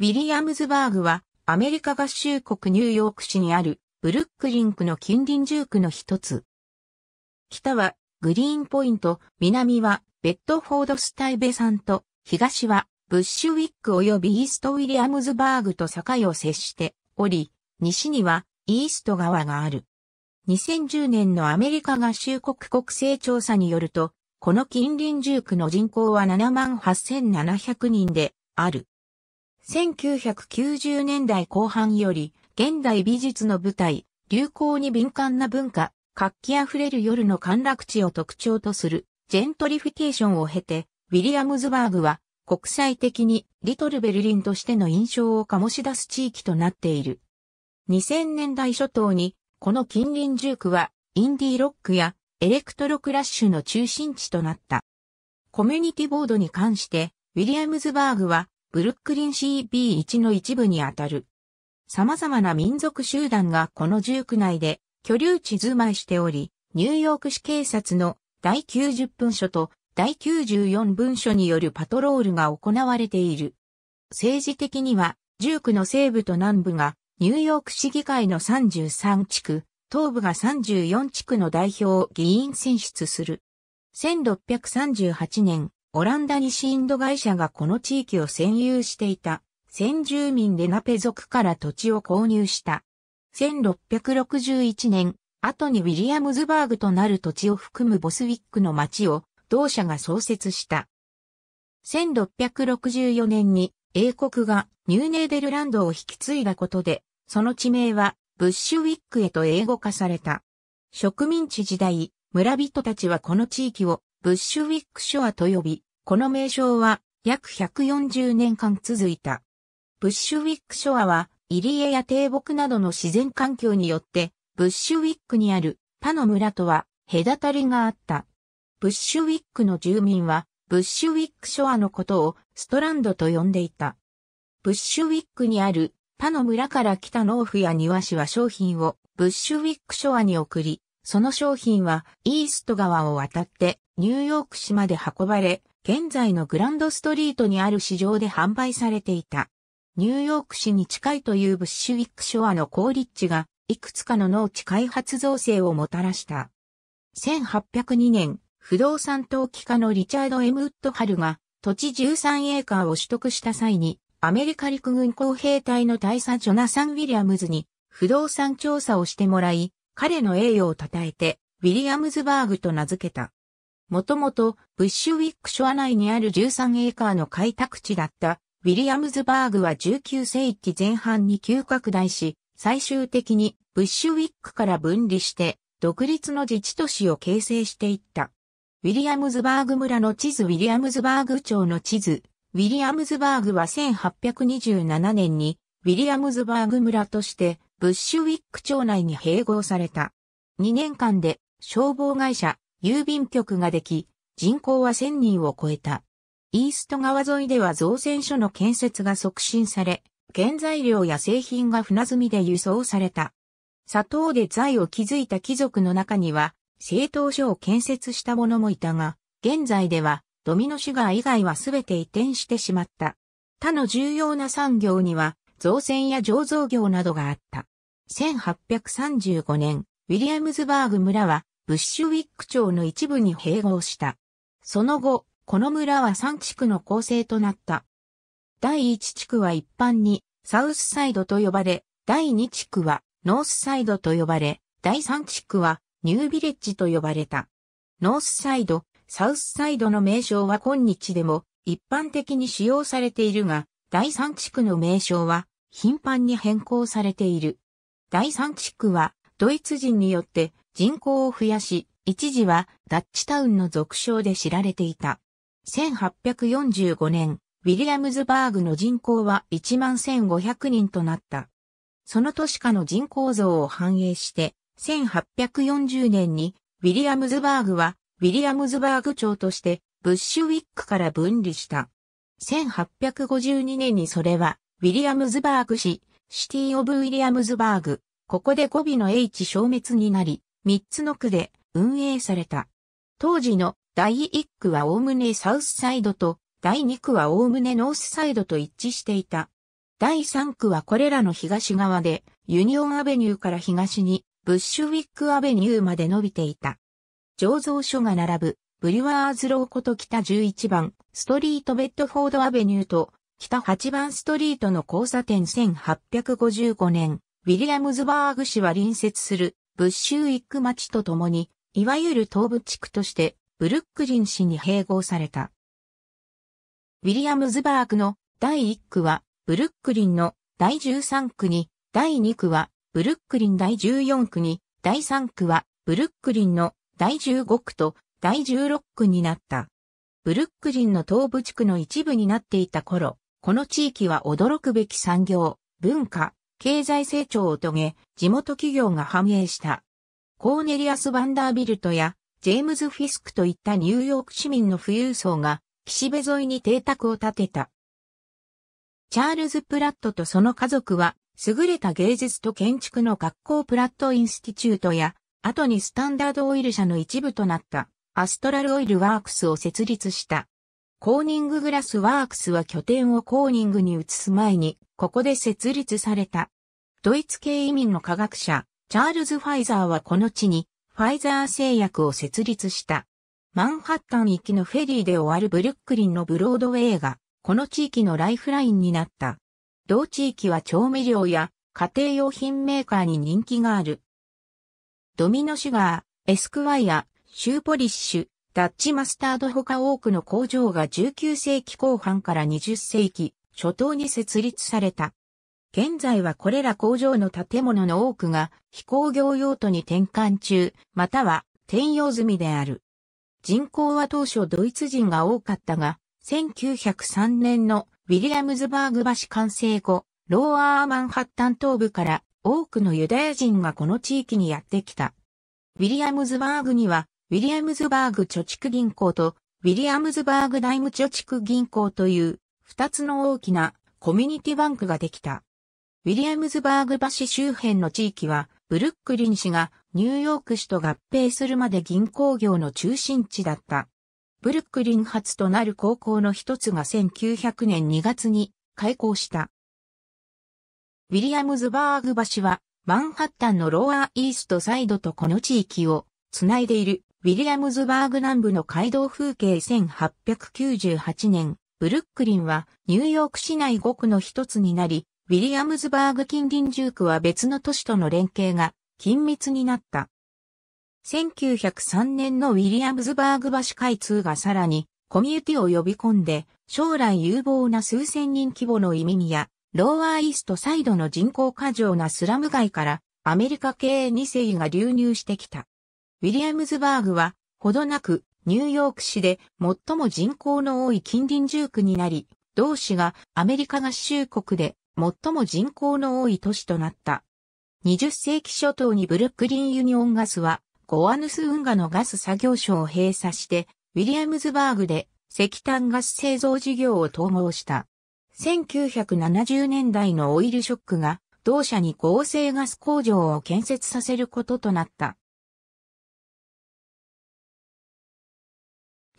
ウィリアムズバーグは、アメリカ合衆国ニューヨーク市にある、ブルックリンクの近隣住区の一つ。北は、グリーンポイント、南は、ベッドフォードスタイベ山と、東は、ブッシュウィック及びイーストウィリアムズバーグと境を接しており、西には、イースト川がある。2010年のアメリカ合衆国国勢調査によると、この近隣住区の人口は78,700人である。1990年代後半より、現代美術の舞台、流行に敏感な文化、活気あふれる夜の陥楽地を特徴とする、ジェントリフィケーションを経て、ウィリアムズバーグは、国際的にリトルベルリンとしての印象を醸し出す地域となっている。2000年代初頭に、この近隣住区は、インディーロックやエレクトロクラッシュの中心地となった。コミュニティボードに関して、ウィリアムズバーグは、ブルックリン CB1 の一部にあたる。様々な民族集団がこの住区内で居留地住まいしており、ニューヨーク市警察の第90分署と第94分署によるパトロールが行われている。政治的には、住区の西部と南部がニューヨーク市議会の33地区、東部が34地区の代表を議員選出する。1638年、オランダ西インド会社がこの地域を占有していた先住民レナペ族から土地を購入した。1661年、後にウィリアムズバーグとなる土地を含むボスウィックの町を同社が創設した。1664年に英国がニューネーデルランドを引き継いだことで、その地名はブッシュウィックへと英語化された。植民地時代、村人たちはこの地域をブッシュウィックショアと呼び、この名称は約140年間続いた。ブッシュウィックショアは、入江や低木などの自然環境によって、ブッシュウィックにある他の村とは隔たりがあった。ブッシュウィックの住民は、ブッシュウィックショアのことをストランドと呼んでいた。ブッシュウィックにある他の村から来た農夫や庭師は商品をブッシュウィックショアに送り、その商品はイースト川を渡ってニューヨーク市まで運ばれ、現在のグランドストリートにある市場で販売されていた。ニューヨーク市に近いというブッシュウィックショアの高立地が、いくつかの農地開発造成をもたらした。1802年、不動産投機家のリチャード・エムウッド・ハルが、土地13エーカーを取得した際に、アメリカ陸軍工兵隊の大佐ジョナサン・ウィリアムズに、不動産調査をしてもらい、彼の栄誉を称えて、ウィリアムズバーグと名付けた。もともと、ブッシュウィックショア内にある13エーカーの開拓地だった、ウィリアムズバーグは19世紀前半に急拡大し、最終的にブッシュウィックから分離して、独立の自治都市を形成していった。ウィリアムズバーグ村の地図ウィリアムズバーグ町の地図、ウィリアムズバーグは1827年に、ウィリアムズバーグ村として、ブッシュウィック町内に併合された。2年間で、消防会社、郵便局ができ、人口は1000人を超えた。イースト川沿いでは造船所の建設が促進され、原材料や製品が船積みで輸送された。砂糖で財を築いた貴族の中には、政党所を建設した者もいたが、現在では、ドミノシュガー以外は全て移転してしまった。他の重要な産業には、造船や醸造業などがあった。1835年、ウィリアムズバーグ村は、ブッシュウィック町の一部に併合した。その後、この村は3地区の構成となった。第1地区は一般にサウスサイドと呼ばれ、第2地区はノースサイドと呼ばれ、第3地区はニュービレッジと呼ばれた。ノースサイド、サウスサイドの名称は今日でも一般的に使用されているが、第3地区の名称は頻繁に変更されている。第3地区はドイツ人によって人口を増やし、一時はダッチタウンの俗称で知られていた。1845年、ウィリアムズバーグの人口は11,500人となった。その都市下の人口像を反映して、1840年にウィリアムズバーグはウィリアムズバーグ町としてブッシュウィックから分離した。1852年にそれはウィリアムズバーグ市、シティオブウィリアムズバーグ、ここで語尾の H 消滅になり、三つの区で運営された。当時の第一区はおおむねサウスサイドと第二区はおおむねノースサイドと一致していた。第三区はこれらの東側でユニオンアベニューから東にブッシュウィックアベニューまで伸びていた。醸造所が並ぶブリュワーズローこと北11番ストリートベッドフォードアベニューと北8番ストリートの交差点1855年、ウィリアムズバーグ市は隣接するブッシュウィック町とともに、いわゆる東部地区として、ブルックリン市に併合された。ウィリアムズバーグの第1区は、ブルックリンの第13区に、第2区は、ブルックリン第14区に、第3区は、ブルックリンの第15区と第16区になった。ブルックリンの東部地区の一部になっていた頃、この地域は驚くべき産業、文化、経済成長を遂げ、地元企業が繁栄した。コーネリアス・バンダービルトやジェームズ・フィスクといったニューヨーク市民の富裕層が岸辺沿いに邸宅を建てた。チャールズ・プラットとその家族は優れた芸術と建築の学校プラットインスティチュートや後にスタンダードオイル社の一部となったアストラルオイルワークスを設立した。コーニンググラスワークスは拠点をコーニングに移す前に、ここで設立された。ドイツ系移民の科学者、チャールズ・ファイザーはこの地に、ファイザー製薬を設立した。マンハッタン行きのフェリーで終わるブルックリンのブロードウェイが、この地域のライフラインになった。同地域は調味料や家庭用品メーカーに人気がある。ドミノシュガー、エスクワイア、シューポリッシュ、ダッチマスタードほか多くの工場が19世紀後半から20世紀初頭に設立された。現在はこれら工場の建物の多くが非工業用途に転換中、または転用済みである。人口は当初ドイツ人が多かったが、1903年のウィリアムズバーグ橋完成後、ローアーマンハッタン東部から多くのユダヤ人がこの地域にやってきた。ウィリアムズバーグにはウィリアムズバーグ貯蓄銀行とウィリアムズバーグ内務貯蓄銀行という二つの大きなコミュニティバンクができた。ウィリアムズバーグ橋周辺の地域はブルックリン市がニューヨーク市と合併するまで銀行業の中心地だった。ブルックリン発となる高校の一つが1900年2月に開校した。ウィリアムズバーグ橋はマンハッタンのローアーイーストサイドとこの地域をつないでいるウィリアムズバーグ南部の街道風景1898年、ブルックリンはニューヨーク市内5区の一つになり、ウィリアムズバーグ近隣住区は別の都市との連携が緊密になった。1903年のウィリアムズバーグ橋開通がさらにコミュニティを呼び込んで将来有望な数千人規模の移民やローアーイーストサイドの人口過剰なスラム街からアメリカ系2世が流入してきた。ウィリアムズバーグは、ほどなく、ニューヨーク市で最も人口の多い近隣住区になり、同市がアメリカ合衆国で最も人口の多い都市となった。20世紀初頭にブルックリンユニオンガスは、ゴアヌス運河のガス作業所を閉鎖して、ウィリアムズバーグで石炭ガス製造事業を統合した。1970年代のオイルショックが同社に合成ガス工場を建設させることとなった。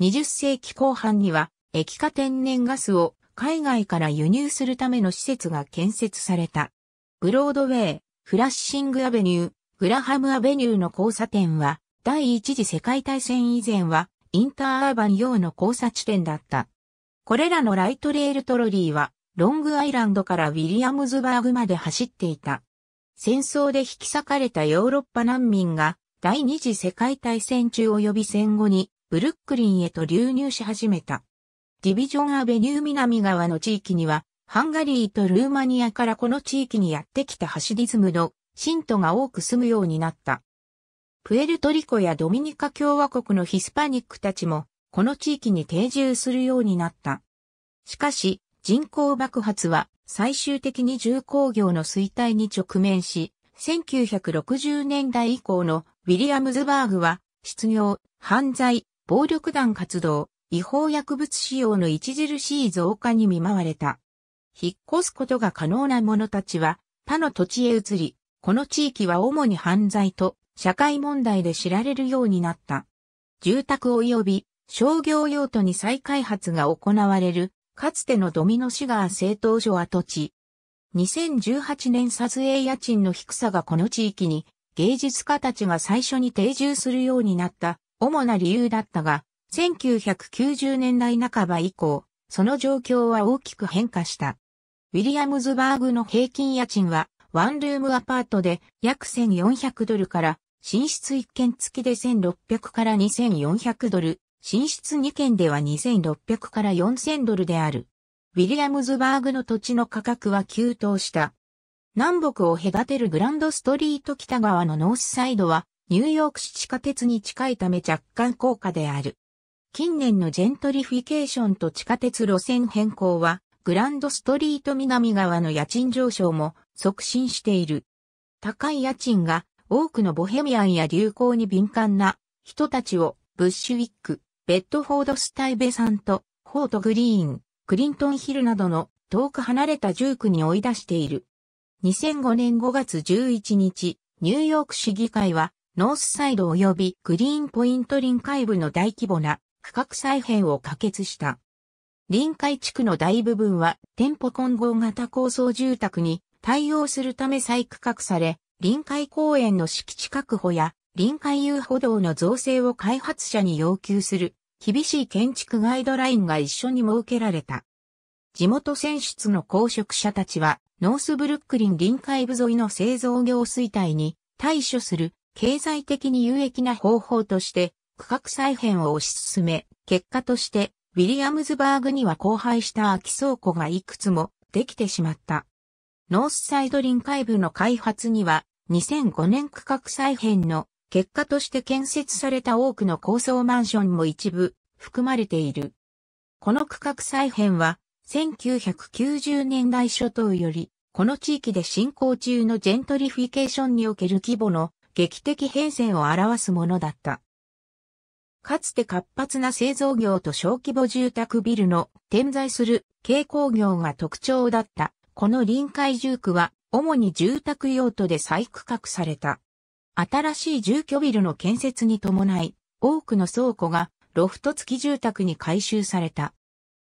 20世紀後半には液化天然ガスを海外から輸入するための施設が建設された。ブロードウェイ、フラッシングアベニュー、グラハムアベニューの交差点は第一次世界大戦以前はインターアーバン用の交差地点だった。これらのライトレールトロリーはロングアイランドからウィリアムズバーグまで走っていた。戦争で引き裂かれたヨーロッパ難民が第二次世界大戦中及び戦後にブルックリンへと流入し始めた。ディビジョンアベニュー南側の地域には、ハンガリーとルーマニアからこの地域にやってきたハシディズムの信徒が多く住むようになった。プエルトリコやドミニカ共和国のヒスパニックたちも、この地域に定住するようになった。しかし、人口爆発は最終的に重工業の衰退に直面し、1960年代以降のウィリアムズバーグは失業、犯罪、暴力団活動、違法薬物使用の著しい増加に見舞われた。引っ越すことが可能な者たちは、他の土地へ移り、この地域は主に犯罪と社会問題で知られるようになった。住宅及び商業用途に再開発が行われる、かつてのドミノシガー製陶所跡地。2018年撮影家賃の低さがこの地域に芸術家たちが最初に定住するようになった主な理由だったが、1990年代半ば以降、その状況は大きく変化した。ウィリアムズバーグの平均家賃は、ワンルームアパートで約1400ドルから、寝室1軒付きで1600から2400ドル、寝室2軒では2600から4000ドルである。ウィリアムズバーグの土地の価格は急騰した。南北を隔てるグランドストリート北側のノースサイドはニューヨーク市地下鉄に近いため若干高価である。近年のジェントリフィケーションと地下鉄路線変更は、グランドストリート南側の家賃上昇も促進している。高い家賃が多くのボヘミアンや流行に敏感な人たちをブッシュウィック、ベッドフォードスタイベさんとホートグリーン、クリントンヒルなどの遠く離れた住区に追い出している。2005年5月11日、ニューヨーク市議会はノースサイド及びグリーンポイント臨海部の大規模な区画再編を可決した。臨海地区の大部分は店舗混合型高層住宅に対応するため再区画され、臨海公園の敷地確保や臨海遊歩道の造成を開発者に要求する厳しい建築ガイドラインが一緒に設けられた。地元選出の公職者たちはノースブルックリン臨海部沿いの製造業衰退に対処する経済的に有益な方法として、区画再編を推し進め、結果として、ウィリアムズバーグには荒廃した空き倉庫がいくつもできてしまった。ノースサイドリン海部の開発には、2005年区画再編の結果として建設された多くの高層マンションも一部含まれている。この区画再編は、1990年代初頭より、この地域で進行中のジェントリフィケーションにおける規模の劇的変遷を表すものだった。かつて活発な製造業と小規模住宅ビルの点在する軽工業が特徴だった。この臨海住区は主に住宅用途で再区画された。新しい住居ビルの建設に伴い、多くの倉庫がロフト付き住宅に改修された。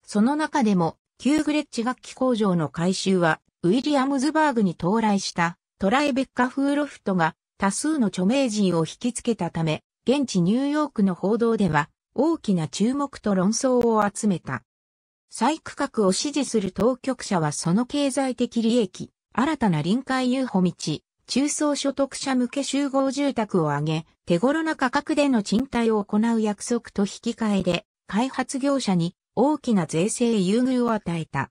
その中でも、旧グレッチ楽器工場の改修は、ウィリアムズバーグに到来したトライベッカ風ロフトが多数の著名人を引きつけたため、現地ニューヨークの報道では大きな注目と論争を集めた。再区画を支持する当局者はその経済的利益、新たな臨海遊歩道、中層所得者向け集合住宅を挙げ、手頃な価格での賃貸を行う約束と引き換えで、開発業者に大きな税制優遇を与えた。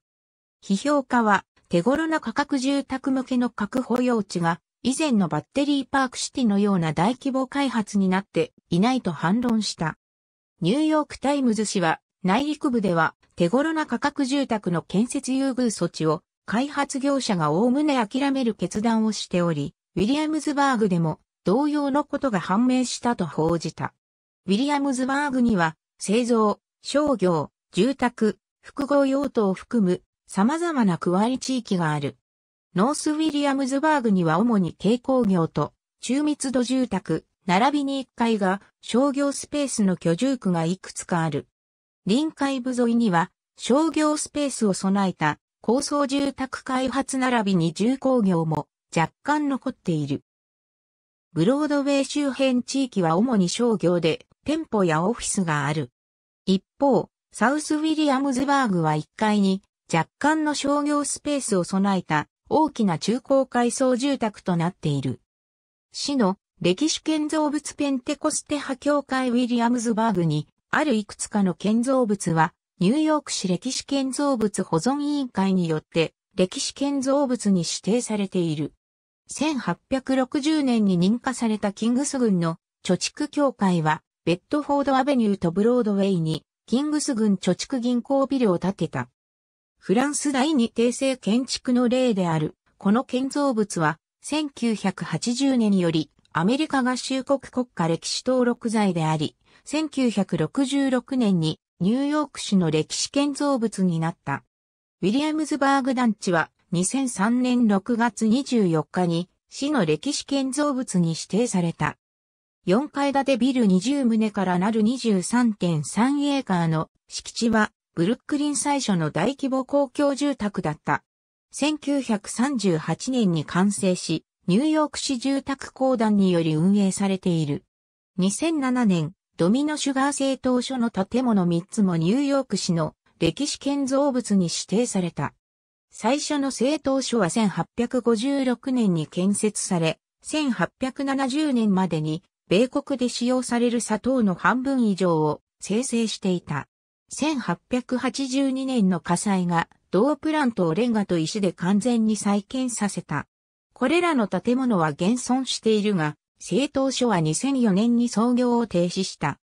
批評家は、手頃な価格住宅向けの確保用地が以前のバッテリーパークシティのような大規模開発になっていないと反論した。ニューヨークタイムズ紙は内陸部では手頃な価格住宅の建設優遇措置を開発業者がおおむね諦める決断をしており、ウィリアムズバーグでも同様のことが判明したと報じた。ウィリアムズバーグには製造、商業、住宅、複合用途を含む様々な区割り地域がある。ノースウィリアムズバーグには主に軽工業と中密度住宅、並びに1階が商業スペースの居住区がいくつかある。臨海部沿いには商業スペースを備えた高層住宅開発並びに重工業も若干残っている。ブロードウェイ周辺地域は主に商業で店舗やオフィスがある。一方、サウスウィリアムズバーグは1階に若干の商業スペースを備えた大きな中高階層住宅となっている。市の歴史建造物ペンテコステ派教会ウィリアムズバーグにあるいくつかの建造物はニューヨーク市歴史建造物保存委員会によって歴史建造物に指定されている。1860年に認可されたキングス軍の貯蓄協会はベッドフォードアベニューとブロードウェイにキングス軍貯蓄銀行ビルを建てた。フランス第二帝政建築の例である。この建造物は、1980年により、アメリカ合衆国国家歴史登録財であり、1966年にニューヨーク市の歴史建造物になった。ウィリアムズバーグ団地は2003年6月24日に市の歴史建造物に指定された。4階建てビル20棟からなる23.3エーカーの敷地はブルックリン最初の大規模公共住宅だった。1938年に完成し、ニューヨーク市住宅公団により運営されている。2007年、ドミノシュガー製当初の建物3つもニューヨーク市の歴史建造物に指定された。最初の製当初は1856年に建設され、1870年までに米国で使用される砂糖の半分以上を生成していた。1882年の火災が同プラントをレンガと石で完全に再建させた。これらの建物は現存しているが、製陶所は2004年に創業を停止した。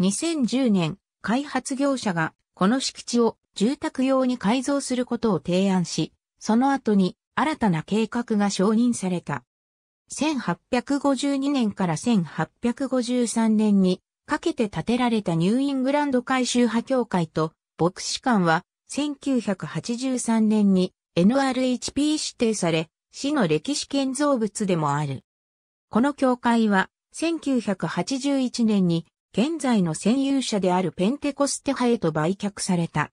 2010年、開発業者がこの敷地を住宅用に改造することを提案し、その後に新たな計画が承認された。1852年から1853年にかけて建てられたニューイングランド改修派協会と牧師館は1983年に NRHP 指定され、市の歴史建造物でもある。この教会は1981年に現在の占有者であるペンテコステ派へと売却された。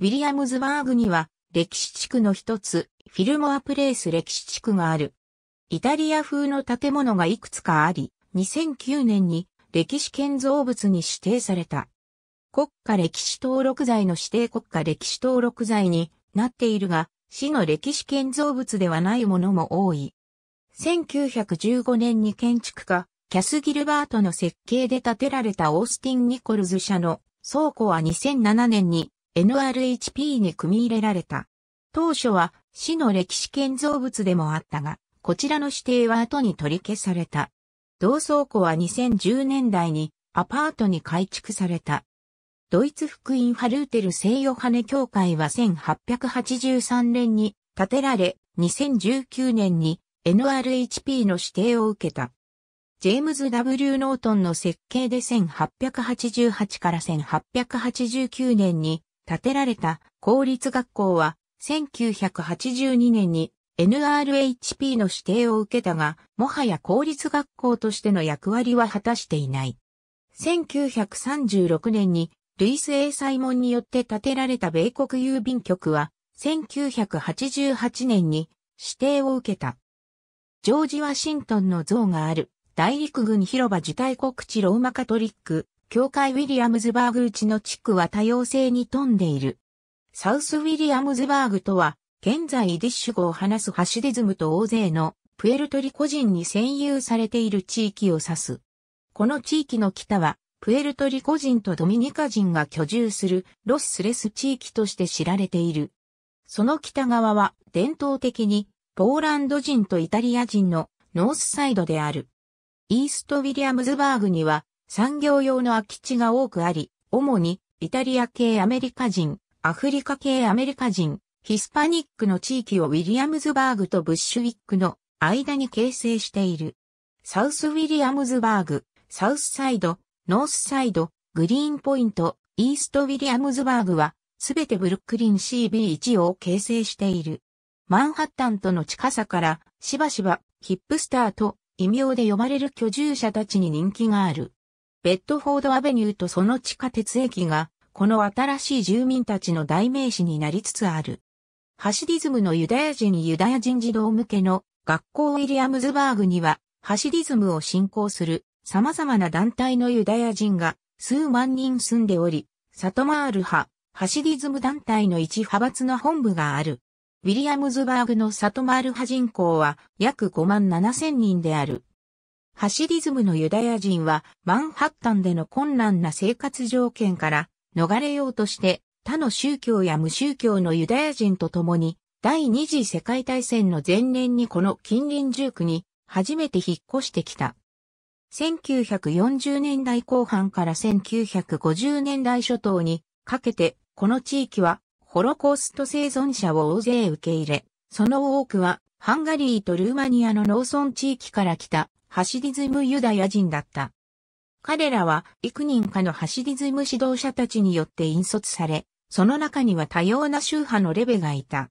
ウィリアムズバーグには歴史地区の一つ、フィルモアプレイス歴史地区がある。イタリア風の建物がいくつかあり、2009年に歴史建造物に指定された。国家歴史登録財の指定国家歴史登録財になっているが、市の歴史建造物ではないものも多い。1915年に建築家、キャス・ギルバートの設計で建てられたオースティン・ニコルズ社の倉庫は2007年に NRHP に組み入れられた。当初は市の歴史建造物でもあったが、こちらの指定は後に取り消された。同倉庫は2010年代にアパートに改築された。ドイツ福音ハルーテル聖ヨハネ教会は1883年に建てられ、2019年に NRHP の指定を受けた。ジェームズ・ W・ ノートンの設計で1888から1889年に建てられた公立学校は1982年に NRHP の指定を受けたが、もはや公立学校としての役割は果たしていない。1936年にルイス・エー・サイモンによって建てられた米国郵便局は、1988年に指定を受けた。ジョージ・ワシントンの像がある大陸軍広場受体国地ローマカトリック、教会ウィリアムズバーグうちの地区は多様性に富んでいる。サウスウィリアムズバーグとは現在イディッシュ語を話すハシディズムと大勢のプエルトリコ人に占有されている地域を指す。この地域の北は、プエルトリコ人とドミニカ人が居住するロススレス地域として知られている。その北側は伝統的にポーランド人とイタリア人のノースサイドである。イーストウィリアムズバーグには産業用の空き地が多くあり、主にイタリア系アメリカ人、アフリカ系アメリカ人、ヒスパニックの地域をウィリアムズバーグとブッシュウィックの間に形成している。サウスウィリアムズバーグ、サウスサイド、ノースサイド、グリーンポイント、イーストウィリアムズバーグは、すべてブルックリン CB1 を形成している。マンハッタンとの近さから、しばしば、ヒップスターと、異名で呼ばれる居住者たちに人気がある。ベッドフォードアベニューとその地下鉄駅が、この新しい住民たちの代名詞になりつつある。ハシディズムのユダヤ人ユダヤ人児童向けの学校ウィリアムズバーグには、ハシディズムを信仰する様々な団体のユダヤ人が数万人住んでおり、サトマール派、ハシディズム団体の一派閥の本部がある。ウィリアムズバーグのサトマール派人口は約5万7千人である。ハシディズムのユダヤ人はマンハッタンでの困難な生活条件から逃れようとして他の宗教や無宗教のユダヤ人と共に、第二次世界大戦の前年にこの近隣住区に初めて引っ越してきた。1940年代後半から1950年代初頭にかけて、この地域はホロコースト生存者を大勢受け入れ、その多くはハンガリーとルーマニアの農村地域から来たハシディズムユダヤ人だった。彼らは幾人かのハシディズム指導者たちによって引率され、その中には多様な宗派のレベがいた。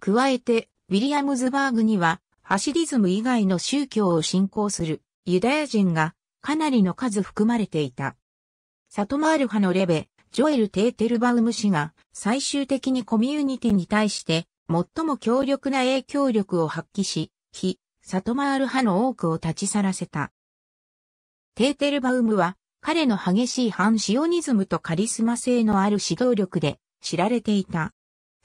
加えて、ウィリアムズバーグには、ハシリズム以外の宗教を信仰するユダヤ人がかなりの数含まれていた。サトマール派のレベ、ジョエル・テーテルバウム氏が最終的にコミュニティに対して最も強力な影響力を発揮し、非、サトマール派の多くを立ち去らせた。テーテルバウムは彼の激しい反シオニズムとカリスマ性のある指導力で知られていた。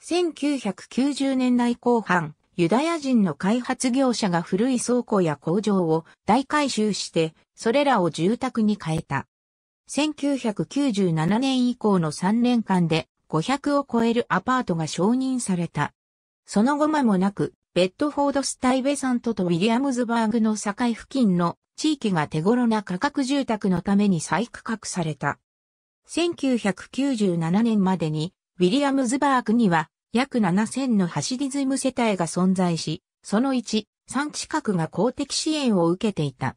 1990年代後半、ユダヤ人の開発業者が古い倉庫や工場を大改修して、それらを住宅に変えた。1997年以降の3年間で500を超えるアパートが承認された。その後間もなく、ベッドフォードスタイベサントとウィリアムズバーグの境付近の地域が手頃な価格住宅のために再区画された。1997年までに、ウィリアムズバーグには約7000のハシディズム世帯が存在し、その1、3近くが公的支援を受けていた。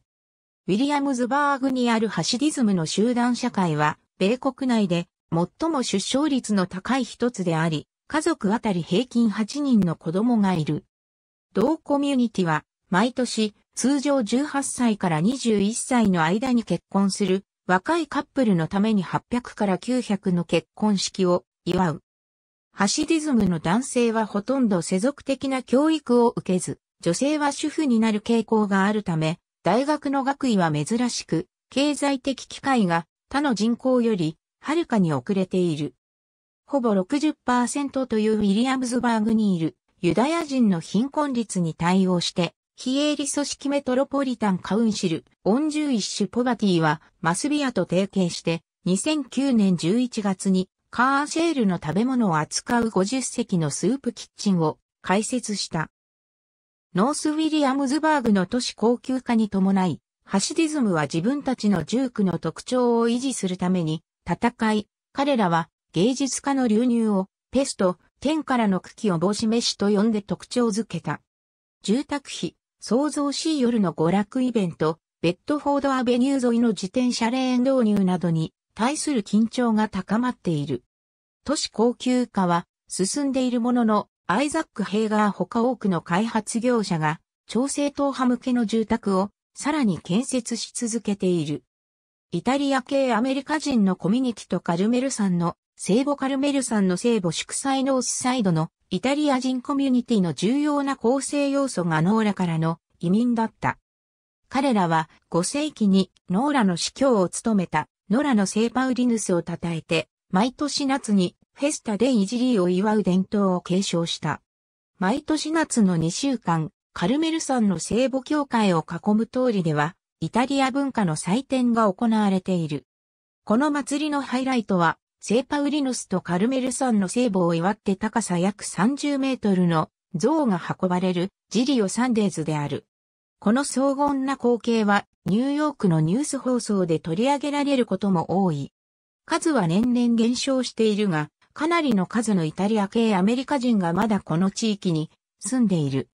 ウィリアムズバーグにあるハシディズムの集団社会は、米国内で最も出生率の高い一つであり、家族あたり平均8人の子供がいる。同コミュニティは、毎年通常18歳から21歳の間に結婚する若いカップルのために800から900の結婚式を祝う。ハシディズムの男性はほとんど世俗的な教育を受けず、女性は主婦になる傾向があるため、大学の学位は珍しく、経済的機会が他の人口よりはるかに遅れている。ほぼ60%というウィリアムズバーグにいるユダヤ人の貧困率に対応して非営利組織メトロポリタンカウンシル、オンジュイッシュポバティは、マスビアと提携して、2009年11月に、カーシェールの食べ物を扱う50席のスープキッチンを開設した。ノースウィリアムズバーグの都市高級化に伴い、ハシディズムは自分たちの住区の特徴を維持するために、戦い、彼らは芸術家の流入を、ペスト、天からの茎を帽子飯と呼んで特徴づけた。住宅費、創造し夜の娯楽イベント、ベッドフォードアベニュー沿いの自転車レーン導入などに対する緊張が高まっている。都市高級化は進んでいるものの、アイザック・ヘイガー他多くの開発業者が、調整党派向けの住宅をさらに建設し続けている。イタリア系アメリカ人のコミュニティとカルメル山の、聖母カルメル山の聖母祝祭ノースサイドのイタリア人コミュニティの重要な構成要素がノーラからの移民だった。彼らは5世紀にノーラの司教を務めたノラの聖パウリヌスを称えて、毎年夏にフェスタでイジリーを祝う伝統を継承した。毎年夏の2週間、カルメル山の聖母教会を囲む通りでは、イタリア文化の祭典が行われている。この祭りのハイライトは、セーパウリノスとカルメル山の聖母を祝って高さ約30メートルの像が運ばれるジリオサンデーズである。この荘厳な光景はニューヨークのニュース放送で取り上げられることも多い。数は年々減少しているが、かなりの数のイタリア系アメリカ人がまだこの地域に住んでいる。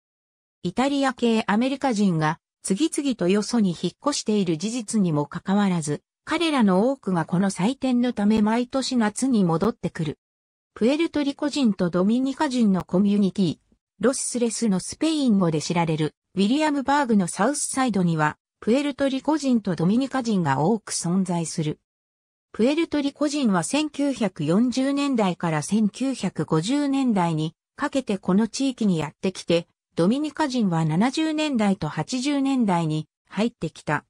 イタリア系アメリカ人が次々とよそに引っ越している事実にもかかわらず、彼らの多くがこの祭典のため毎年夏に戻ってくる。プエルトリコ人とドミニカ人のコミュニティ、ロスレスのスペイン語で知られるウィリアムバーグのサウスサイドには、プエルトリコ人とドミニカ人が多く存在する。プエルトリコ人は1940年代から1950年代にかけてこの地域にやってきて、ドミニカ人は70年代と80年代に入ってきた。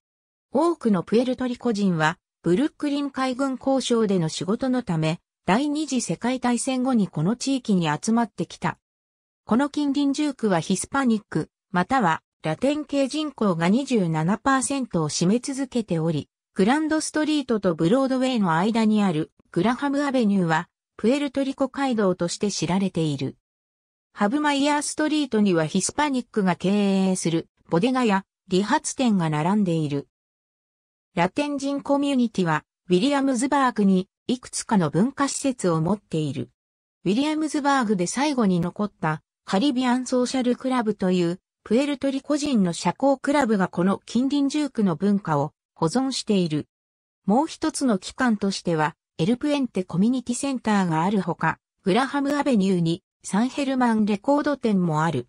多くのプエルトリコ人は、ブルックリン海軍交渉での仕事のため、第二次世界大戦後にこの地域に集まってきた。この近隣住区はヒスパニック、またはラテン系人口が27%を占め続けており、グランドストリートとブロードウェイの間にあるグラハムアベニューは、プエルトリコ街道として知られている。ハブマイヤーストリートにはヒスパニックが経営するボデガや理髪店が並んでいる。ラテン人コミュニティは、ウィリアムズバーグにいくつかの文化施設を持っている。ウィリアムズバーグで最後に残ったカリビアンソーシャルクラブというプエルトリコ人の社交クラブがこの近隣住区の文化を保存している。もう一つの機関としてはエルプエンテコミュニティセンターがあるほか、グラハムアベニューにサンヘルマンレコード店もある。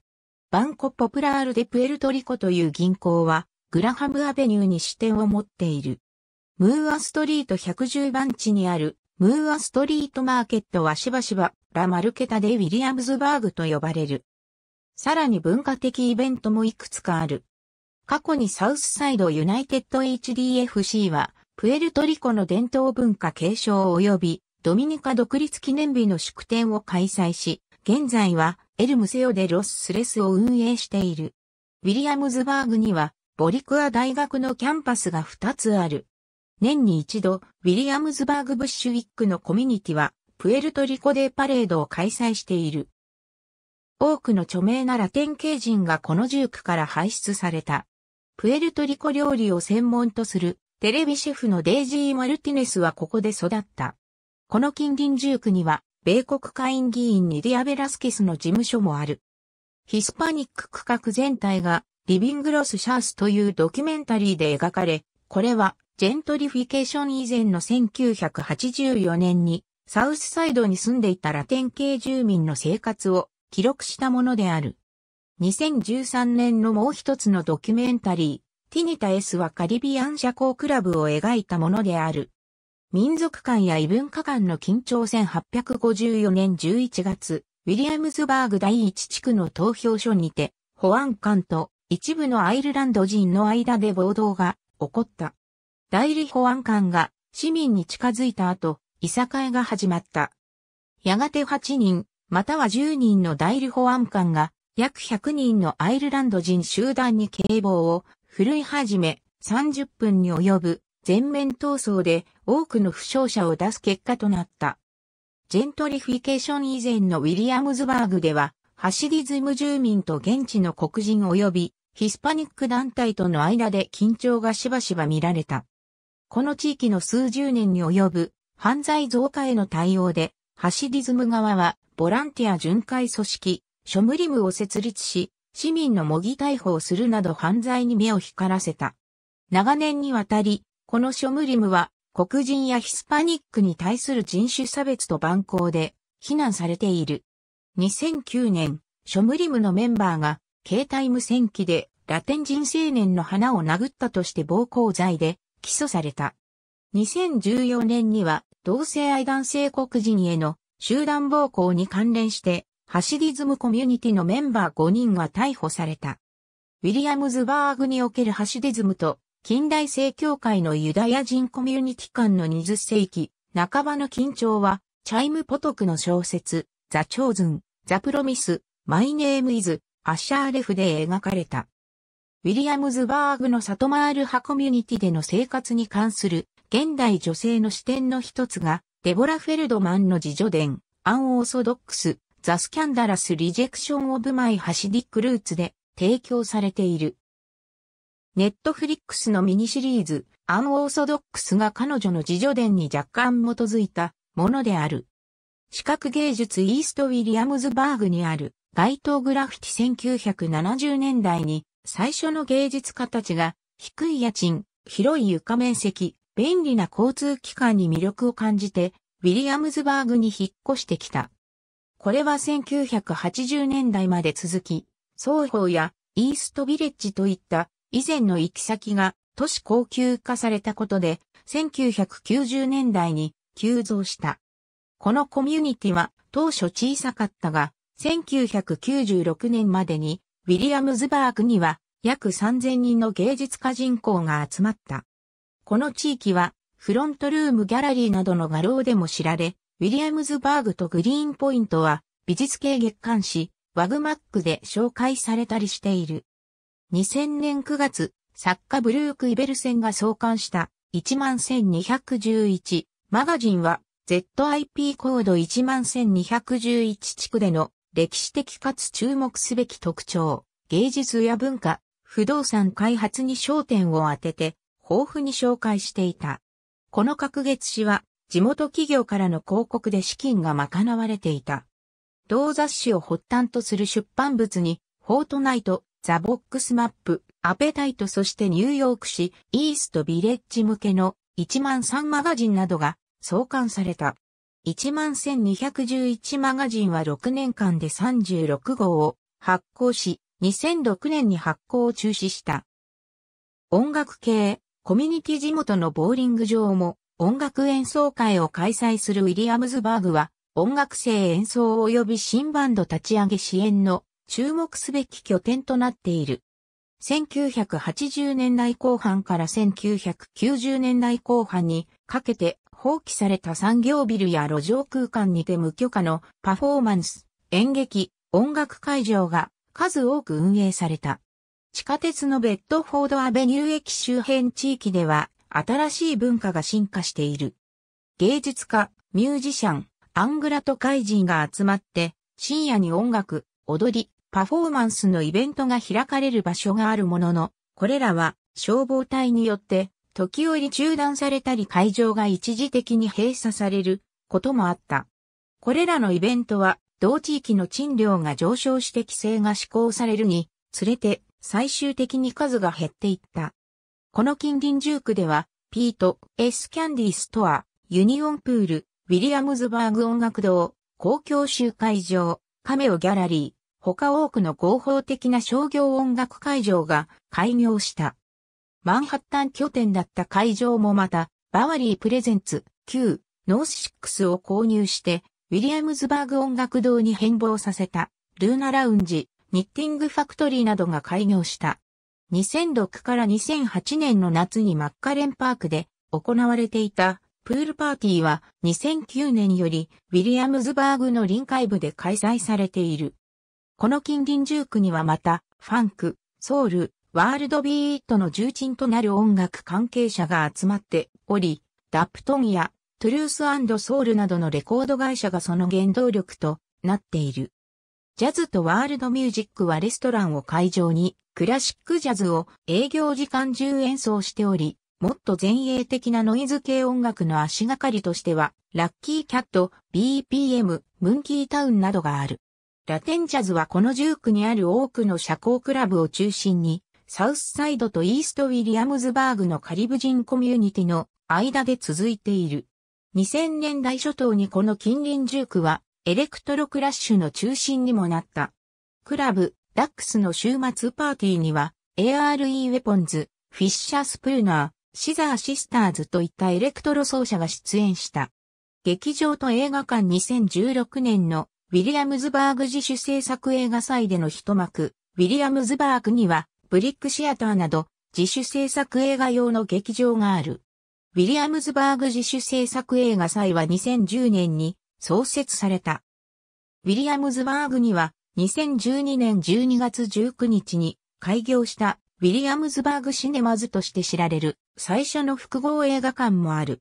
バンコ・ポプラール・デ・プエルトリコという銀行はグラハムアベニューに支店を持っている。ムーアストリート110番地にあるムーアストリートマーケットはしばしばラ・マルケタ・でウィリアムズバーグと呼ばれる。さらに文化的イベントもいくつかある。過去にサウスサイドユナイテッド HDFC は、プエルトリコの伝統文化継承及び、ドミニカ独立記念日の祝典を開催し、現在はエルムセオでロススレスを運営している。ウィリアムズバーグには、ボリクア大学のキャンパスが2つある。年に一度、ウィリアムズバーグ・ブッシュウィックのコミュニティは、プエルトリコデーパレードを開催している。多くの著名なラテン系人がこの住区から排出された。プエルトリコ料理を専門とするテレビシェフのデイジー・マルティネスはここで育った。この近隣住区には、米国下院議員ニディア・ベラスケスの事務所もある。ヒスパニック区画全体がリビングロス・シャースというドキュメンタリーで描かれ、これはジェントリフィケーション以前の1984年にサウスサイドに住んでいたラテン系住民の生活を記録したものである。2013年のもう一つのドキュメンタリー、ティニタ S はカリビアン社交クラブを描いたものである。民族間や異文化間の緊張1854年11月、ウィリアムズバーグ第一地区の投票所にて、保安官と一部のアイルランド人の間で暴動が起こった。代理保安官が市民に近づいた後、いさかいが始まった。やがて8人、または10人の代理保安官が、約100人のアイルランド人集団に警棒を振るい始め、30分に及ぶ全面闘争で多くの負傷者を出す結果となった。ジェントリフィケーション以前のウィリアムズバーグでは、ハシリズム住民と現地の黒人及びヒスパニック団体との間で緊張がしばしば見られた。この地域の数十年に及ぶ犯罪増加への対応で、ハシディズム側はボランティア巡回組織、ショムリムを設立し、市民の模擬逮捕をするなど犯罪に目を光らせた。長年にわたり、このショムリムは黒人やヒスパニックに対する人種差別と蛮行で非難されている。2009年、ショムリムのメンバーが携帯無線機でラテン人青年の花を殴ったとして暴行罪で起訴された。2014年には同性愛男性黒人への集団暴行に関連してハシディズムコミュニティのメンバー5人が逮捕された。ウィリアムズバーグにおけるハシディズムと近代性教会のユダヤ人コミュニティ間の20世紀半ばの緊張はチャイムポトクの小説ザ・チョーズン、ザ・プロミス、マイネームイズ、アッシャーレフで描かれた。ウィリアムズバーグのサトマール派コミュニティでの生活に関する現代女性の視点の一つが、デボラ・フェルドマンの自助伝、アンオーソドックス、ザ・スキャンダラス・リジェクション・オブ・マイ・ハシディック・ルーツで提供されている。ネットフリックスのミニシリーズ、アンオーソドックスが彼女の自助伝に若干基づいたものである。視覚芸術イースト・ウィリアムズバーグにある街頭グラフィティ1970年代に最初の芸術家たちが低い家賃、広い床面積、便利な交通機関に魅力を感じてウィリアムズバーグに引っ越してきた。これは1980年代まで続き、双方やイーストビレッジといった以前の行き先が都市高級化されたことで1990年代に急増した。このコミュニティは当初小さかったが1996年までに、ウィリアムズバーグには約3000人の芸術家人口が集まった。この地域は、フロントルームギャラリーなどの画廊でも知られ、ウィリアムズバーグとグリーンポイントは、美術系月刊誌、ワグマックで紹介されたりしている。2000年9月、作家ブルーク・イベルセンが創刊した11211マガジンは ZIP コード11211地区での歴史的かつ注目すべき特徴、芸術や文化、不動産開発に焦点を当てて、豊富に紹介していた。この各月誌は、地元企業からの広告で資金が賄われていた。同雑誌を発端とする出版物に、フォートナイト、ザ・ボックスマップ、アペタイトそしてニューヨーク市、イースト・ビレッジ向けの1万3マガジンなどが創刊された。11211マガジンは6年間で36号を発行し、2006年に発行を中止した。音楽系、コミュニティ地元のボーリング場も音楽演奏会を開催するウィリアムズバーグは音楽性演奏及び新バンド立ち上げ支援の注目すべき拠点となっている。1980年代後半から1990年代後半にかけて放棄された産業ビルや路上空間にて無許可のパフォーマンス、演劇、音楽会場が数多く運営された。地下鉄のベッドフォードアベニュー駅周辺地域では新しい文化が進化している。芸術家、ミュージシャン、アングラと怪人が集まって深夜に音楽、踊り、パフォーマンスのイベントが開かれる場所があるものの、これらは消防隊によって時折中断されたり会場が一時的に閉鎖されることもあった。これらのイベントは、同地域の賃料が上昇して規制が施行されるにつれて、最終的に数が減っていった。この近隣住区では、ピート、エスキャンディストア、ユニオンプール、ウィリアムズバーグ音楽堂、公共集会場、カメオギャラリー、他多くの合法的な商業音楽会場が開業した。マンハッタン拠点だった会場もまた、バワリープレゼンツ、旧、ノースシックスを購入して、ウィリアムズバーグ音楽堂に変貌させた、ルーナラウンジ、ニッティングファクトリーなどが開業した。2006から2008年の夏にマッカレンパークで行われていたプールパーティーは2009年よりウィリアムズバーグの臨海部で開催されている。この近隣住区にはまたファンク、ソウル、ワールドビートの重鎮となる音楽関係者が集まっており、ダプトンやトゥルースソウルなどのレコード会社がその原動力となっている。ジャズとワールドミュージックはレストランを会場にクラシックジャズを営業時間中演奏しており、もっと前衛的なノイズ系音楽の足がかりとしては、ラッキーキャット、BPM、ムンキータウンなどがある。ラテンジャズはこの19にある多くの社交クラブを中心にサウスサイドとイーストウィリアムズバーグのカリブ人コミュニティの間で続いている。2000年代初頭にこの近隣住区はエレクトロクラッシュの中心にもなった。クラブ、ダックスの週末パーティーには ARE ウェポンズ、フィッシャースプーナー、シザーシスターズといったエレクトロ奏者が出演した。劇場と映画館2016年のウィリアムズバーグ自主制作映画祭での一幕、ウィリアムズバーグにはブリックシアターなど、自主制作映画用の劇場がある。ウィリアムズバーグ自主制作映画祭は2010年に創設された。ウィリアムズバーグには2012年12月19日に開業したウィリアムズバーグシネマズとして知られる最初の複合映画館もある。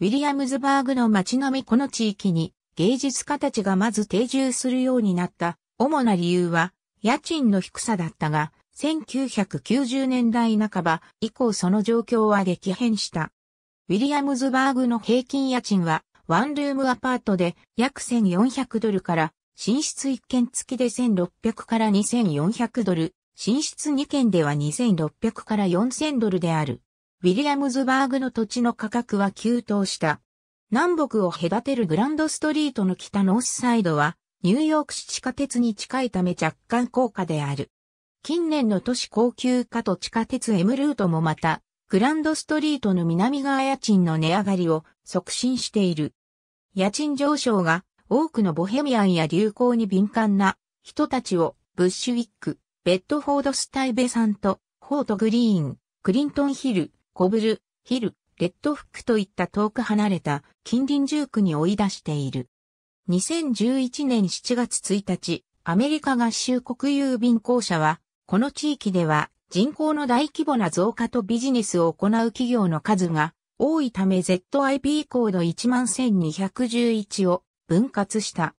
ウィリアムズバーグの街並みこの地域に芸術家たちがまず定住するようになった主な理由は家賃の低さだったが1990年代半ば以降その状況は激変した。ウィリアムズバーグの平均家賃は、ワンルームアパートで約1400ドルから、寝室1軒付きで1600から2400ドル、寝室2軒では2600から4000ドルである。ウィリアムズバーグの土地の価格は急騰した。南北を隔てるグランドストリートの北ノースサイドは、ニューヨーク市地下鉄に近いため若干高価である。近年の都市高級化と地下鉄 M ルートもまた、グランドストリートの南側家賃の値上がりを促進している。家賃上昇が多くのボヘミアンや流行に敏感な人たちをブッシュウィック、ベッドフォードスタイベさんと、ホートグリーン、クリントンヒル、コブル、ヒル、レッドフックといった遠く離れた近隣住区に追い出している。2011年7月1日、アメリカ合衆国郵便公社はこの地域では人口の大規模な増加とビジネスを行う企業の数が多いため ZIP コード11211を分割した。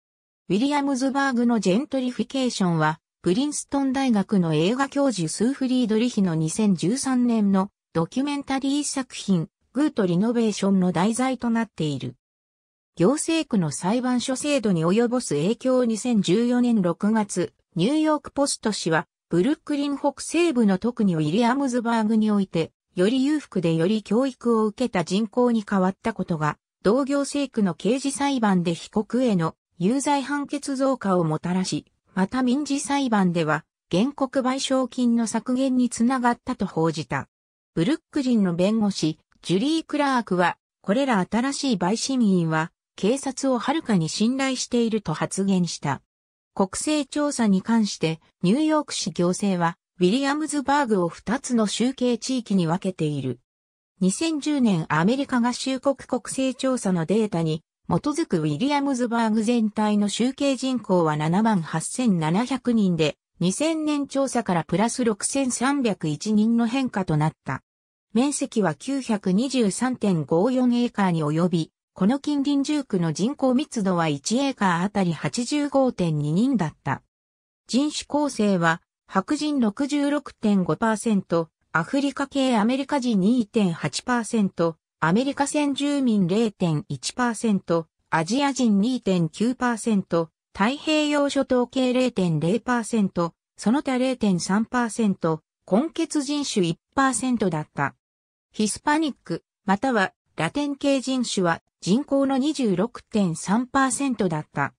ウィリアムズバーグのジェントリフィケーションは、プリンストン大学の映画教授スーフリードリヒの2013年のドキュメンタリー作品、グートリノベーションの題材となっている。行政区の裁判所制度に及ぼす影響2014年6月、ニューヨークポスト氏はブルックリン北西部の特にウィリアムズバーグにおいて、より裕福でより教育を受けた人口に変わったことが、同行政区の刑事裁判で被告への有罪判決増加をもたらし、また民事裁判では、原告賠償金の削減につながったと報じた。ブルックリンの弁護士、ジュリー・クラークは、これら新しい陪審員は、警察をはるかに信頼していると発言した。国勢調査に関してニューヨーク市行政はウィリアムズバーグを2つの集計地域に分けている。2010年アメリカ合衆国国勢調査のデータに基づくウィリアムズバーグ全体の集計人口は7万8700人で2000年調査からプラス6301人の変化となった。面積は923.54エーカーに及び、この近隣住区の人口密度は1エーカーあたり85.2人だった。人種構成は、白人66.5%、アフリカ系アメリカ人2.8%、アメリカ先住民0.1%、アジア人2.9%、太平洋諸島系0.0%、その他0.3%、根血人種1%だった。ヒスパニック、またはラテン系人種は人口の26.3%だった。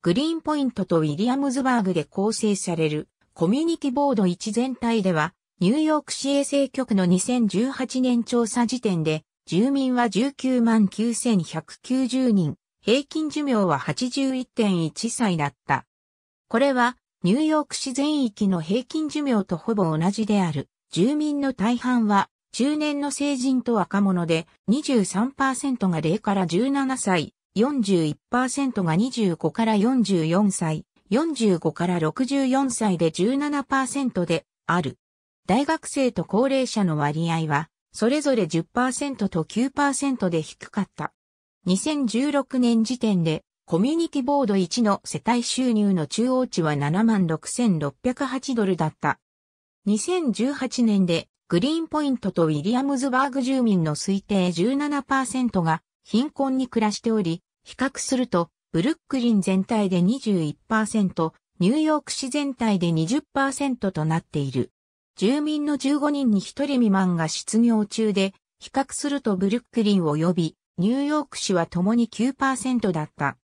グリーンポイントとウィリアムズバーグで構成されるコミュニティボード1全体では、ニューヨーク市衛生局の2018年調査時点で、住民は19万9190人、平均寿命は81.1歳だった。これは、ニューヨーク市全域の平均寿命とほぼ同じである。住民の大半は中年の成人と若者で23%が0から17歳、41%が25から44歳、45から64歳で17%である。大学生と高齢者の割合は、それぞれ10%と9%で低かった。2016年時点で、コミュニティボード1の世帯収入の中央値は76,608ドルだった。2018年でグリーンポイントとウィリアムズバーグ住民の推定17%が貧困に暮らしており、比較すると、ブルックリン全体で21%、ニューヨーク市全体で20%となっている。住民の15人に1人未満が失業中で、比較するとブルックリン及びニューヨーク市は共に9%だった。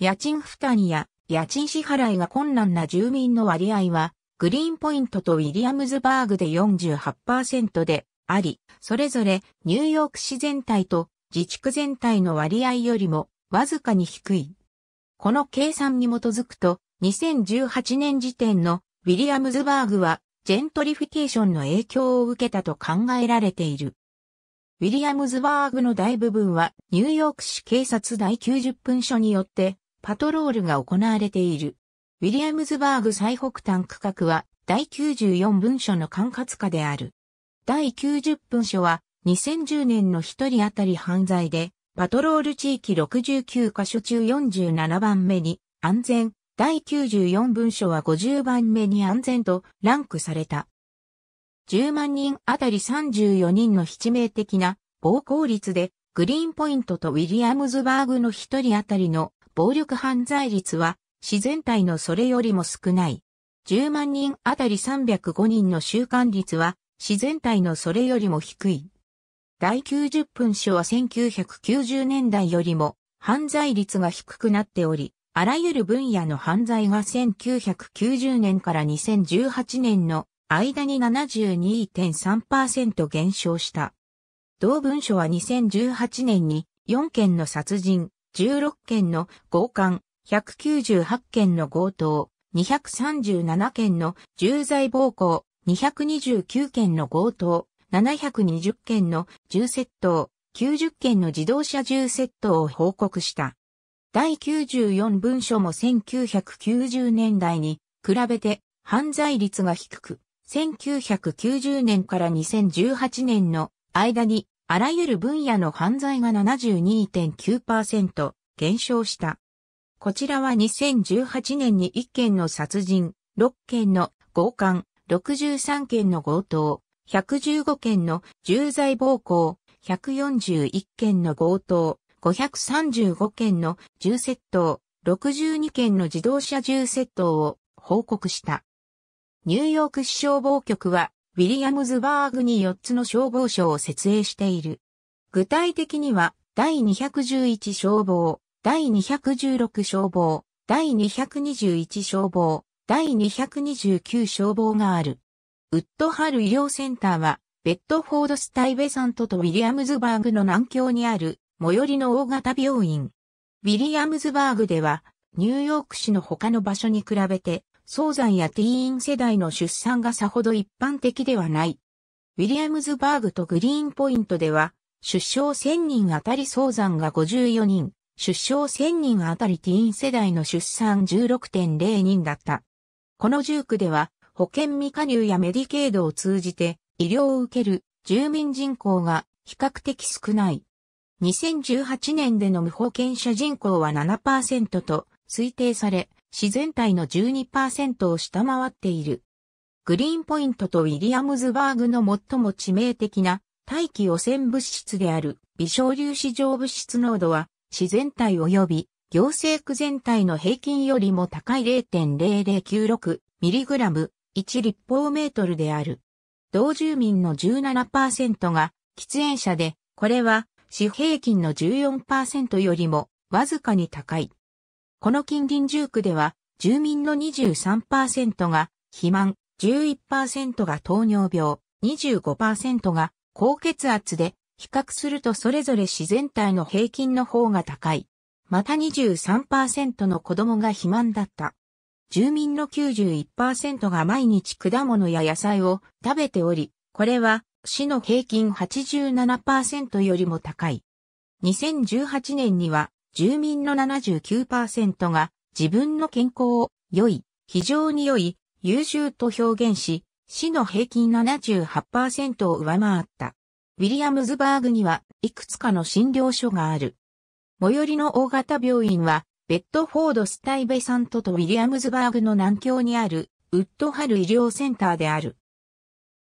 家賃負担や家賃支払いが困難な住民の割合はグリーンポイントとウィリアムズバーグで48%であり、それぞれニューヨーク市全体と自治区全体の割合よりもわずかに低い。この計算に基づくと、2018年時点のウィリアムズバーグはジェントリフィケーションの影響を受けたと考えられている。ウィリアムズバーグの大部分はニューヨーク市警察第90分署によってパトロールが行われている。ウィリアムズバーグ最北端区画は第94文書の管轄下である。第90文書は2010年の1人当たり犯罪で、パトロール地域69箇所中47番目に安全、第94文書は50番目に安全とランクされた。10万人あたり34人の七名的な暴行率で、グリーンポイントとウィリアムズバーグの1人当たりの暴力犯罪率は自然体のそれよりも少ない。10万人あたり305人の習慣率は、自然体のそれよりも低い。第90分書は1990年代よりも犯罪率が低くなっており、あらゆる分野の犯罪が1990年から2018年の間に72.3%減少した。同文書は2018年に4件の殺人、16件の強姦、198件の強盗、237件の重罪暴行、229件の強盗、720件の銃窃盗、90件の自動車銃窃盗を報告した。第94文書も1990年代に比べて犯罪率が低く、1990年から2018年の間にあらゆる分野の犯罪が72.9%減少した。こちらは2018年に1件の殺人、6件の強姦、63件の強盗、115件の重罪暴行、141件の強盗、535件の銃窃盗、62件の自動車銃窃盗を報告した。ニューヨーク市消防局は、ウィリアムズバーグに4つの消防署を設営している。具体的には、第211消防、第216消防、第221消防、第229消防がある。ウッドハル医療センターは、ベッドフォードスタイベサントとウィリアムズバーグの南境にある、最寄りの大型病院。ウィリアムズバーグでは、ニューヨーク市の他の場所に比べて、早産やティーン世代の出産がさほど一般的ではない。ウィリアムズバーグとグリーンポイントでは、出生1000人あたり早産が54人、出生1000人あたりティーン世代の出産16.0人だった。この1区では、保険未加入やメディケードを通じて医療を受ける住民人口が比較的少ない。2018年での無保険者人口は7%と推定され、自然体の12%を下回っている。グリーンポイントとウィリアムズバーグの最も致命的な大気汚染物質である微小粒子状物質濃度は市全体及び行政区全体の平均よりも高い 0.0096mg1 立方メートルである。同住民の17%が喫煙者で、これは市平均の14%よりもわずかに高い。この近隣住区では住民の23%が肥満、11%が糖尿病、25%が高血圧で比較するとそれぞれ自然体の平均の方が高い。また23%の子供が肥満だった。住民の91%が毎日果物や野菜を食べており、これは市の平均87%よりも高い。2018年には住民の79%が自分の健康を良い、非常に良い、優秀と表現し、市の平均78%を上回った。ウィリアムズバーグには、いくつかの診療所がある。最寄りの大型病院は、ベッドフォードスタイベサントとウィリアムズバーグの南京にある、ウッドハル医療センターである。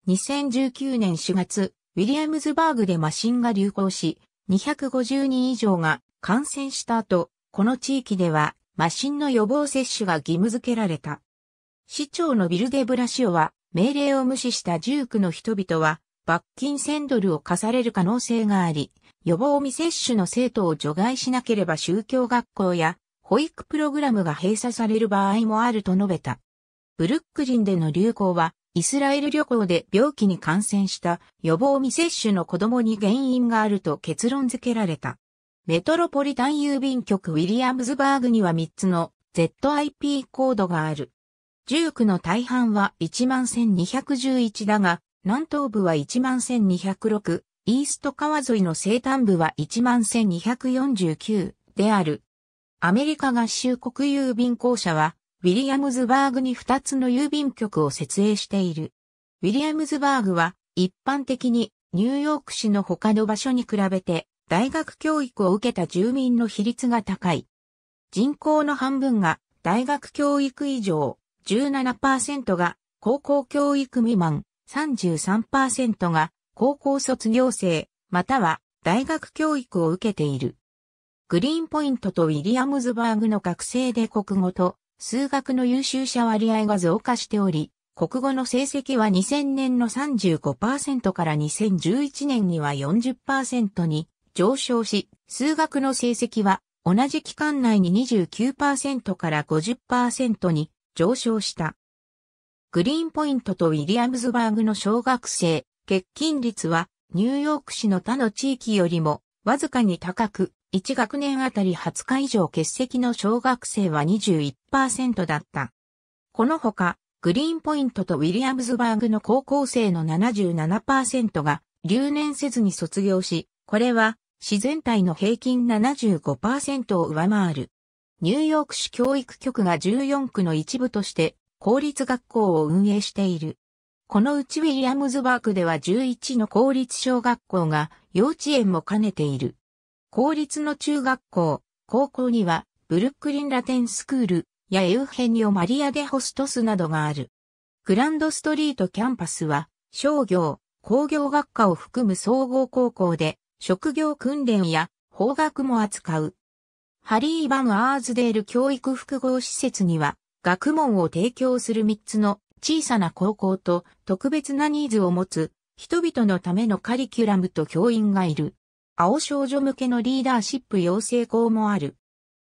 2019年4月、ウィリアムズバーグでマシンが流行し、250人以上が感染した後、この地域ではマシンの予防接種が義務付けられた。市長のビルデ・ブラシオは、命令を無視した19の人々は、罰金1000ドルを課される可能性があり、予防未接種の生徒を除外しなければ宗教学校や保育プログラムが閉鎖される場合もあると述べた。ブルックリンでの流行は、イスラエル旅行で病気に感染した予防未接種の子供に原因があると結論付けられた。メトロポリタン郵便局ウィリアムズバーグには3つの ZIP コードがある。19の大半は11211だが、南東部は11206、イースト川沿いの西端部は11249である。アメリカ合衆国郵便公社は、ウィリアムズバーグに2つの郵便局を設営している。ウィリアムズバーグは、一般的にニューヨーク市の他の場所に比べて、大学教育を受けた住民の比率が高い。人口の半分が大学教育以上、17%が高校教育未満、33%が高校卒業生、または大学教育を受けている。グリーンポイントとウィリアムズバーグの学生で国語と数学の優秀者割合が増加しており、国語の成績は2000年の35%から2011年には40%に上昇し、数学の成績は同じ期間内に29%から50%に上昇した。グリーンポイントとウィリアムズバーグの小学生、欠勤率はニューヨーク市の他の地域よりもわずかに高く、1学年あたり20日以上欠席の小学生は21%だった。このほか、グリーンポイントとウィリアムズバーグの高校生の77%が留年せずに卒業し、これは自然体の平均75%を上回る。ニューヨーク市教育局が14区の一部として公立学校を運営している。このうちウィリアムズバークでは11の公立小学校が幼稚園も兼ねている。公立の中学校、高校にはブルックリンラテンスクールやエウヘニオ・マリア・デ・ホストスなどがある。グランドストリートキャンパスは商業、工業学科を含む総合高校で職業訓練や法学も扱う。ハリー・バム・アーズデール教育複合施設には学問を提供する3つの小さな高校と特別なニーズを持つ人々のためのカリキュラムと教員がいる。青少女向けのリーダーシップ養成校もある。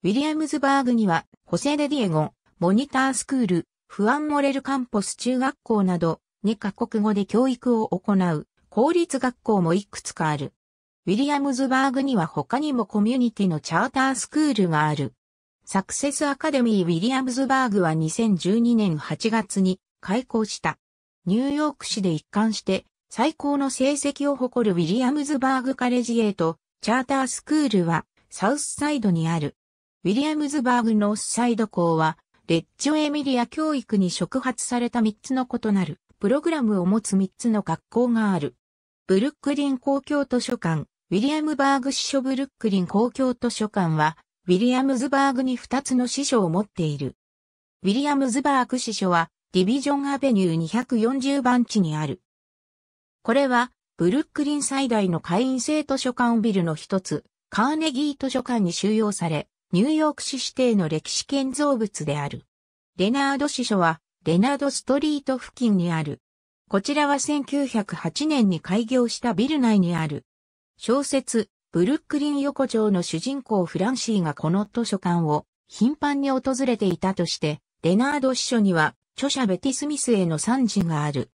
ウィリアムズバーグには、ホセレディエゴン、モニタースクール、フアンモレルカンポス中学校など、2カ国語で教育を行う、公立学校もいくつかある。ウィリアムズバーグには他にもコミュニティのチャータースクールがある。サクセスアカデミーウィリアムズバーグは2012年8月に開校した。ニューヨーク市で一貫して最高の成績を誇るウィリアムズバーグカレジエートチャータースクールはサウスサイドにある。ウィリアムズバーグノースサイド校はレッジオエミリア教育に触発された3つの異なるプログラムを持つ3つの学校がある。ブルックリン公共図書館、ウィリアムバーグ支所ブルックリン公共図書館はウィリアムズバーグに2つの支所を持っている。ウィリアムズバーグ支所は、ディビジョンアベニュー240番地にある。これは、ブルックリン最大の会員制図書館ビルの一つ、カーネギー図書館に収容され、ニューヨーク市指定の歴史建造物である。レナード支所は、レナードストリート付近にある。こちらは1908年に開業したビル内にある。小説、ブルックリン横丁の主人公フランシーがこの図書館を頻繁に訪れていたとして、レナード司書には著者ベティ・スミスへの賛辞がある。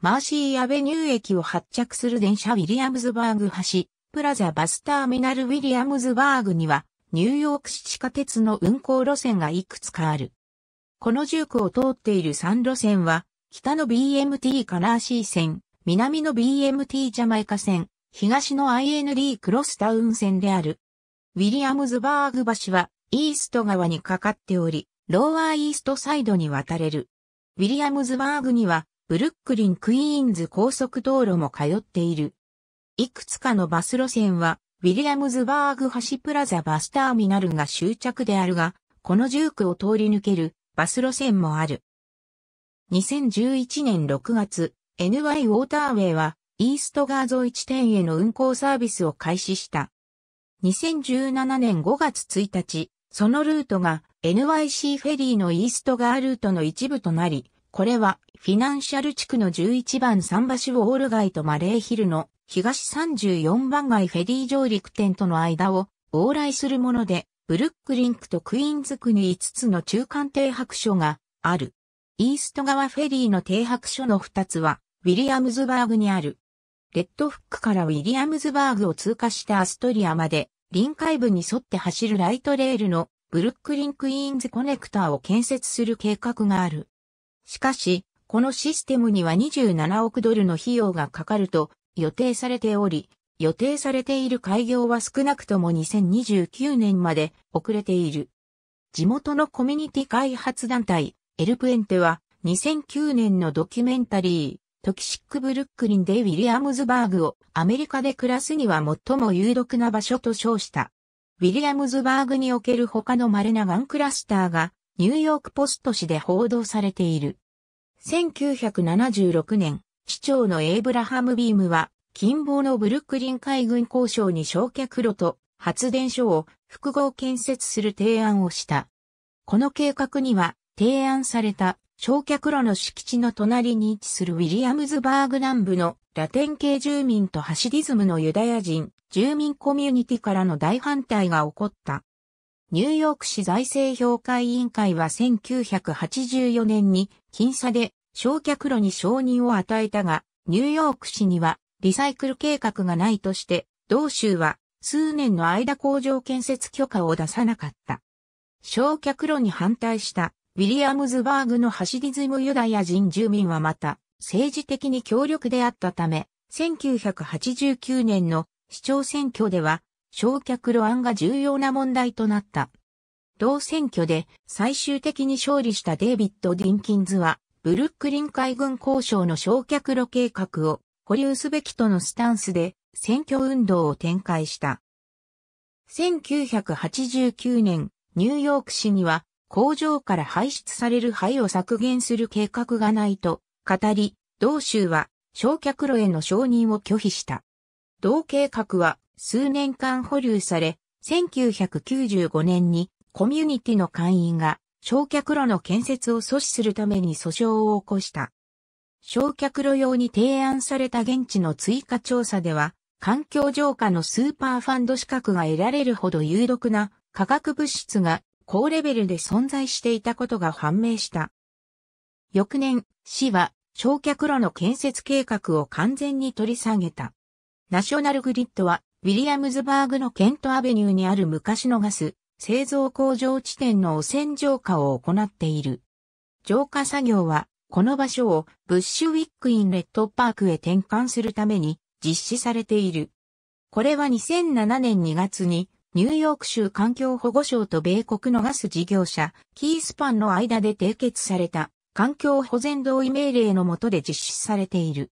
マーシー・アベニュー駅を発着する電車ウィリアムズバーグ橋、プラザバスターミナルウィリアムズバーグには、ニューヨーク市地下鉄の運行路線がいくつかある。この住区を通っている3路線は、北の BMT カナーシー線、南の BMT ジャマイカ線、東の IND クロスタウン線である。ウィリアムズバーグ橋はイースト側にかかっており、ローアーイーストサイドに渡れる。ウィリアムズバーグにはブルックリン・クイーンズ高速道路も通っている。いくつかのバス路線はウィリアムズバーグ橋プラザバスターミナルが終着であるが、この住区を通り抜けるバス路線もある。2011年6月、NY ウォーターウェイはイーストガーゾ地点への運行サービスを開始した。2017年5月1日、そのルートが NYC フェリーのイーストガールートの一部となり、これはフィナンシャル地区の11番桟橋ウォール街とマレーヒルの東34番街フェリー上陸点との間を往来するもので、ブルックリンクとクイーンズ区に5つの中間停泊所がある。イースト川フェリーの停泊所の2つは、ウィリアムズバーグにあるレッドフックからウィリアムズバーグを通過したアストリアまで、臨海部に沿って走るライトレールのブルックリンクイーンズコネクターを建設する計画がある。しかし、このシステムには27億ドルの費用がかかると予定されており、予定されている開業は少なくとも2029年まで遅れている。地元のコミュニティ開発団体、エルプエンテは2009年のドキュメンタリー、トキシックブルックリンでウィリアムズバーグをアメリカで暮らすには最も有毒な場所と称した。ウィリアムズバーグにおける他の稀なガンクラスターがニューヨークポスト紙で報道されている。1976年、市長のエイブラハム・ビームは近傍のブルックリン海軍交渉に焼却炉と発電所を複合建設する提案をした。この計画には提案された焼却炉の敷地の隣に位置するウィリアムズバーグ南部のラテン系住民とハシディズムのユダヤ人、住民コミュニティからの大反対が起こった。ニューヨーク市財政評価委員会は1984年に僅差で焼却炉に承認を与えたが、ニューヨーク市にはリサイクル計画がないとして、同州は数年の間工場建設許可を出さなかった。焼却炉に反対したウィリアムズバーグのハシディズムユダヤ人住民はまた、政治的に強力であったため、1989年の市長選挙では、焼却路案が重要な問題となった。同選挙で最終的に勝利したデイビッド・ディンキンズは、ブルックリン海軍交渉の焼却路計画を保留すべきとのスタンスで選挙運動を展開した。1989年、ニューヨーク市には工場から排出される灰を削減する計画がないと語り、同州は焼却炉への承認を拒否した。同計画は数年間保留され、1995年にコミュニティの会員が焼却炉の建設を阻止するために訴訟を起こした。焼却炉用に提案された現地の追加調査では、環境浄化のスーパーファンド資格が得られるほど有毒な化学物質が高レベルで存在していたことが判明した。翌年、市は焼却炉の建設計画を完全に取り下げた。ナショナルグリッドは、ウィリアムズバーグのケントアベニューにある昔のガス、製造工場地点の汚染浄化を行っている。浄化作業は、この場所をブッシュウィックインレッドパークへ転換するために実施されている。これは2007年2月にニューヨーク州環境保護省と米国のガス事業者、キースパンの間で締結された環境保全同意命令の下で実施されている。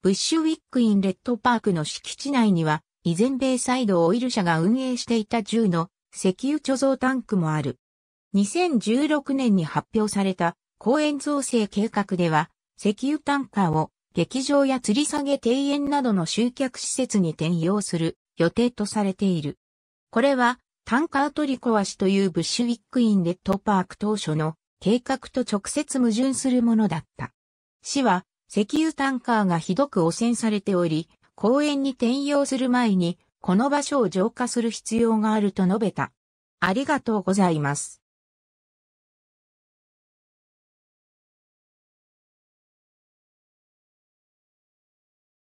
ブッシュウィックインレッドパークの敷地内には、以前米サイドオイル社が運営していた銃の石油貯蔵タンクもある。2016年に発表された公園造成計画では、石油タンカーを劇場や吊り下げ庭園などの集客施設に転用する予定とされている。これは、タンカー取り壊しというブッシュウィックインレッドパーク当初の計画と直接矛盾するものだった。市は、石油タンカーがひどく汚染されており、公園に転用する前に、この場所を浄化する必要があると述べた。ありがとうございます。